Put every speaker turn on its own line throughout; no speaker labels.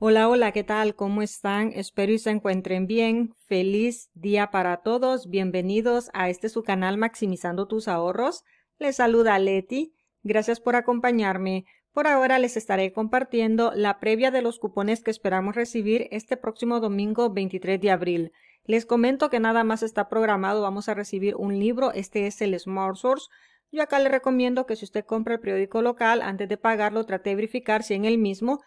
Hola, hola, ¿qué tal? ¿Cómo están? Espero y se encuentren bien. Feliz día para todos. Bienvenidos a este su canal Maximizando tus ahorros. Les saluda Leti. Gracias por acompañarme. Por ahora les estaré compartiendo la previa de los cupones que esperamos recibir este próximo domingo 23 de abril. Les comento que nada más está programado, vamos a recibir un libro, este es el Smart Source. Yo acá le recomiendo que si usted compra el periódico local, antes de pagarlo trate de verificar si en el mismo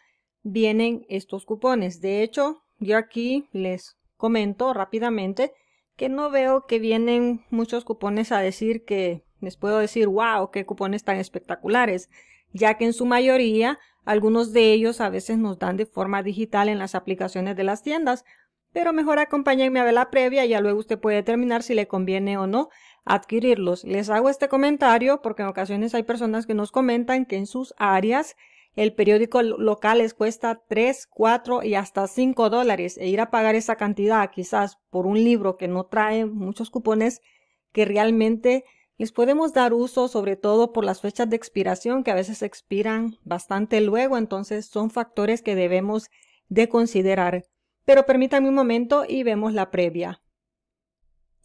vienen estos cupones. De hecho, yo aquí les comento rápidamente que no veo que vienen muchos cupones a decir que les puedo decir, wow, qué cupones tan espectaculares, ya que en su mayoría algunos de ellos a veces nos dan de forma digital en las aplicaciones de las tiendas, pero mejor acompáñenme a ver la previa y ya luego usted puede determinar si le conviene o no adquirirlos. Les hago este comentario porque en ocasiones hay personas que nos comentan que en sus áreas el periódico local les cuesta 3, 4 y hasta 5 dólares e ir a pagar esa cantidad quizás por un libro que no trae muchos cupones que realmente les podemos dar uso sobre todo por las fechas de expiración que a veces expiran bastante luego, entonces son factores que debemos de considerar. Pero permítanme un momento y vemos la previa.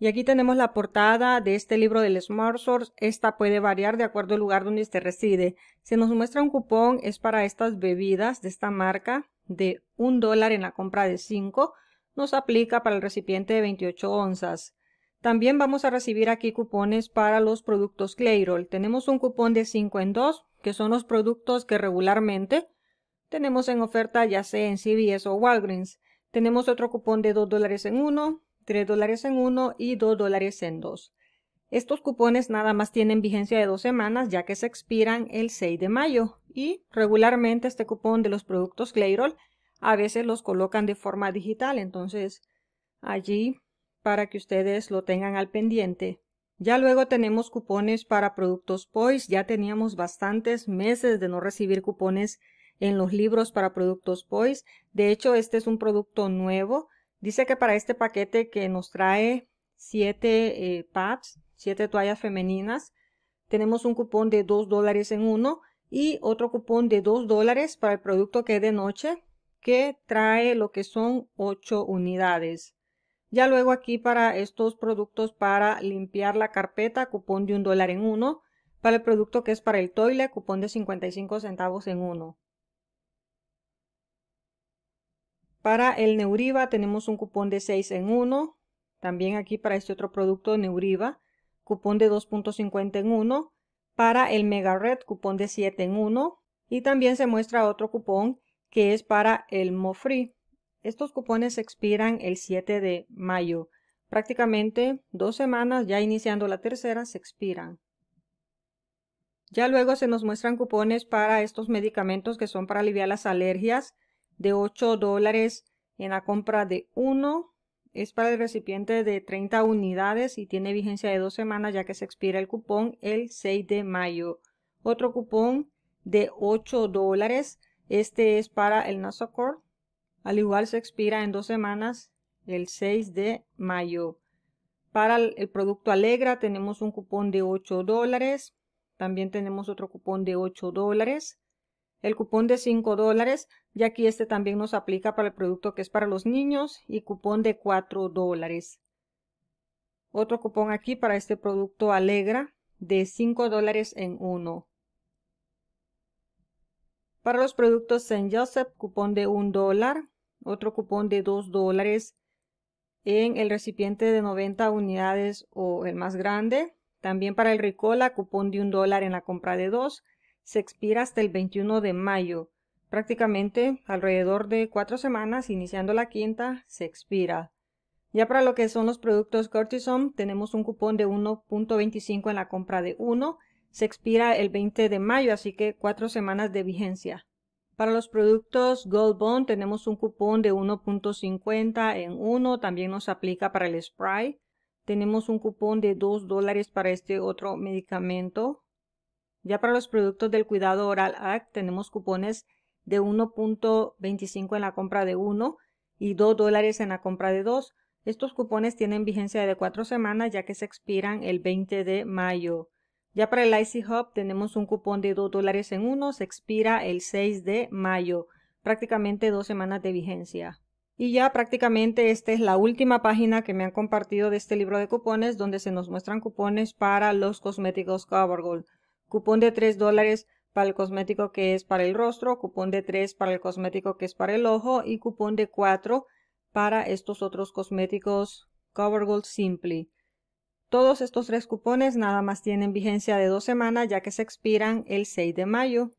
Y aquí tenemos la portada de este libro del Smart Esta puede variar de acuerdo al lugar donde usted reside. Se nos muestra un cupón, es para estas bebidas de esta marca de un dólar en la compra de 5. Nos aplica para el recipiente de 28 onzas. También vamos a recibir aquí cupones para los productos Clayroll. Tenemos un cupón de 5 en 2, que son los productos que regularmente tenemos en oferta ya sea en CVS o Walgreens. Tenemos otro cupón de 2 dólares en uno, 3 dólares en uno y 2 dólares en dos. Estos cupones nada más tienen vigencia de dos semanas ya que se expiran el 6 de mayo y regularmente este cupón de los productos Clayroll a veces los colocan de forma digital, entonces allí para que ustedes lo tengan al pendiente. Ya luego tenemos cupones para productos POIS, ya teníamos bastantes meses de no recibir cupones en los libros para productos POIS. De hecho, este es un producto nuevo Dice que para este paquete que nos trae 7 eh, pads, 7 toallas femeninas, tenemos un cupón de 2 dólares en uno y otro cupón de 2 dólares para el producto que es de noche, que trae lo que son 8 unidades. Ya luego aquí para estos productos para limpiar la carpeta, cupón de 1 dólar en uno. Para el producto que es para el toile, cupón de 55 centavos en uno. Para el Neuriva tenemos un cupón de 6 en 1. También aquí para este otro producto Neuriva, cupón de 2.50 en 1. Para el Mega Red, cupón de 7 en 1. Y también se muestra otro cupón que es para el Mofri. Estos cupones expiran el 7 de mayo. Prácticamente dos semanas, ya iniciando la tercera, se expiran. Ya luego se nos muestran cupones para estos medicamentos que son para aliviar las alergias, de 8 dólares en la compra de uno. Es para el recipiente de 30 unidades y tiene vigencia de dos semanas ya que se expira el cupón el 6 de mayo. Otro cupón de 8 dólares. Este es para el nasocor Al igual se expira en dos semanas el 6 de mayo. Para el producto Alegra tenemos un cupón de 8 dólares. También tenemos otro cupón de 8 dólares el cupón de 5 dólares, ya que este también nos aplica para el producto que es para los niños y cupón de 4 dólares. Otro cupón aquí para este producto Alegra de 5 dólares en uno. Para los productos St. Joseph, cupón de 1 dólar, otro cupón de 2 dólares en el recipiente de 90 unidades o el más grande. También para el Ricola, cupón de 1 dólar en la compra de 2 se expira hasta el 21 de mayo. Prácticamente alrededor de cuatro semanas, iniciando la quinta, se expira. Ya para lo que son los productos Cortison, tenemos un cupón de 1.25 en la compra de uno. Se expira el 20 de mayo, así que cuatro semanas de vigencia. Para los productos Gold Bond tenemos un cupón de 1.50 en uno. También nos aplica para el spray. Tenemos un cupón de 2 dólares para este otro medicamento. Ya para los productos del Cuidado Oral Act ah, tenemos cupones de 1.25 en la compra de uno y 2 dólares en la compra de dos. Estos cupones tienen vigencia de cuatro semanas ya que se expiran el 20 de mayo. Ya para el Icy Hub tenemos un cupón de 2 dólares en uno, se expira el 6 de mayo, prácticamente dos semanas de vigencia. Y ya prácticamente esta es la última página que me han compartido de este libro de cupones donde se nos muestran cupones para los cosméticos Covergold. Cupón de 3 dólares para el cosmético que es para el rostro, cupón de 3 para el cosmético que es para el ojo y cupón de 4 para estos otros cosméticos CoverGirl Simply. Todos estos tres cupones nada más tienen vigencia de dos semanas ya que se expiran el 6 de mayo.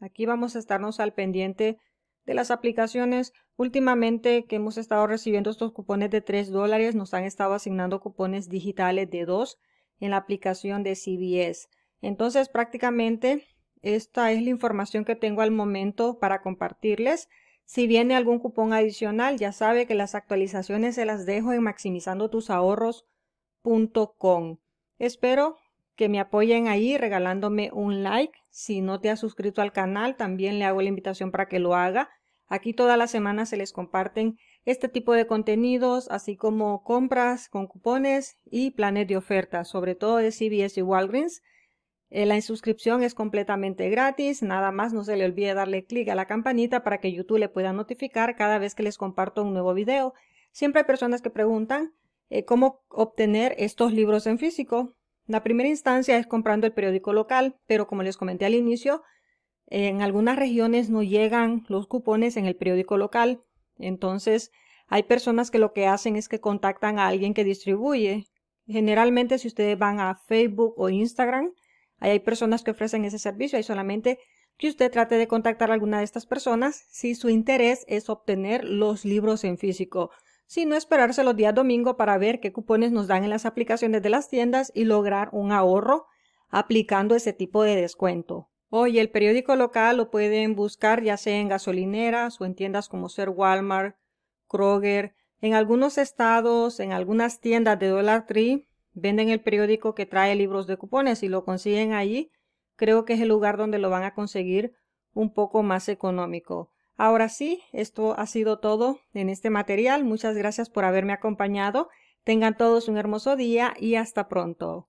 Aquí vamos a estarnos al pendiente de las aplicaciones. Últimamente que hemos estado recibiendo estos cupones de 3 dólares, nos han estado asignando cupones digitales de 2 en la aplicación de CBS. Entonces prácticamente esta es la información que tengo al momento para compartirles. Si viene algún cupón adicional, ya sabe que las actualizaciones se las dejo en maximizandotusahorros.com. Espero que me apoyen ahí regalándome un like. Si no te has suscrito al canal, también le hago la invitación para que lo haga. Aquí todas las semanas se les comparten este tipo de contenidos, así como compras con cupones y planes de ofertas, sobre todo de CBS y Walgreens. Eh, la inscripción es completamente gratis, nada más no se le olvide darle clic a la campanita para que YouTube le pueda notificar cada vez que les comparto un nuevo video. Siempre hay personas que preguntan eh, cómo obtener estos libros en físico. La primera instancia es comprando el periódico local, pero como les comenté al inicio, en algunas regiones no llegan los cupones en el periódico local. Entonces, hay personas que lo que hacen es que contactan a alguien que distribuye. Generalmente, si ustedes van a Facebook o Instagram, hay personas que ofrecen ese servicio, hay solamente que usted trate de contactar a alguna de estas personas si su interés es obtener los libros en físico, sino esperarse los días domingo para ver qué cupones nos dan en las aplicaciones de las tiendas y lograr un ahorro aplicando ese tipo de descuento. Hoy el periódico local lo pueden buscar ya sea en gasolineras o en tiendas como Ser Walmart, Kroger, en algunos estados, en algunas tiendas de Dollar Tree, Venden el periódico que trae libros de cupones y lo consiguen allí. Creo que es el lugar donde lo van a conseguir un poco más económico. Ahora sí, esto ha sido todo en este material. Muchas gracias por haberme acompañado. Tengan todos un hermoso día y hasta pronto.